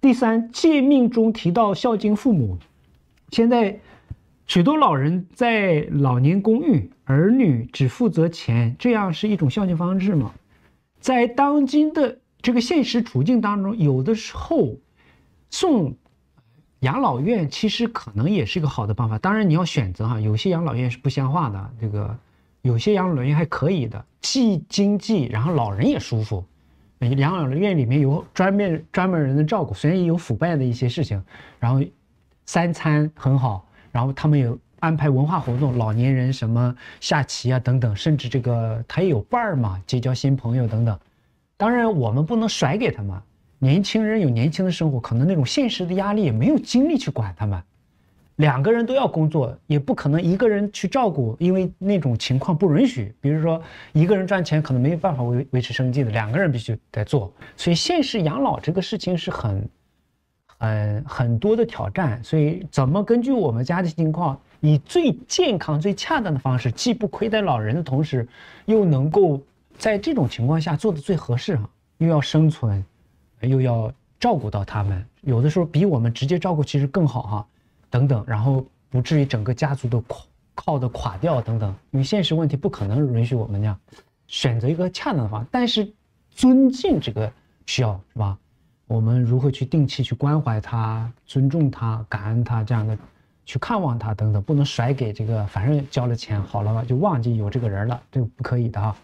第三诫命中提到孝敬父母，现在许多老人在老年公寓，儿女只负责钱，这样是一种孝敬方式吗？在当今的这个现实处境当中，有的时候送养老院其实可能也是一个好的办法。当然你要选择哈，有些养老院是不象话的，这个有些养老院还可以的，既经济，然后老人也舒服。养老院里面有专门专门人的照顾，虽然也有腐败的一些事情，然后三餐很好，然后他们有安排文化活动，老年人什么下棋啊等等，甚至这个他也有伴儿嘛，结交新朋友等等。当然我们不能甩给他们，年轻人有年轻的生活，可能那种现实的压力也没有精力去管他们。两个人都要工作，也不可能一个人去照顾，因为那种情况不允许。比如说，一个人赚钱可能没有办法维维持生计的，两个人必须得做。所以，现实养老这个事情是很，很很多的挑战。所以，怎么根据我们家的情况，以最健康、最恰当的方式，既不亏待老人的同时，又能够在这种情况下做的最合适啊？又要生存，又要照顾到他们，有的时候比我们直接照顾其实更好哈。等等，然后不至于整个家族都垮，靠的垮掉等等，与现实问题不可能允许我们这样选择一个恰当的方法，但是，尊敬这个需要是吧？我们如何去定期去关怀他，尊重他，感恩他，这样的去看望他等等，不能甩给这个，反正交了钱好了吧，就忘记有这个人了，这不可以的哈。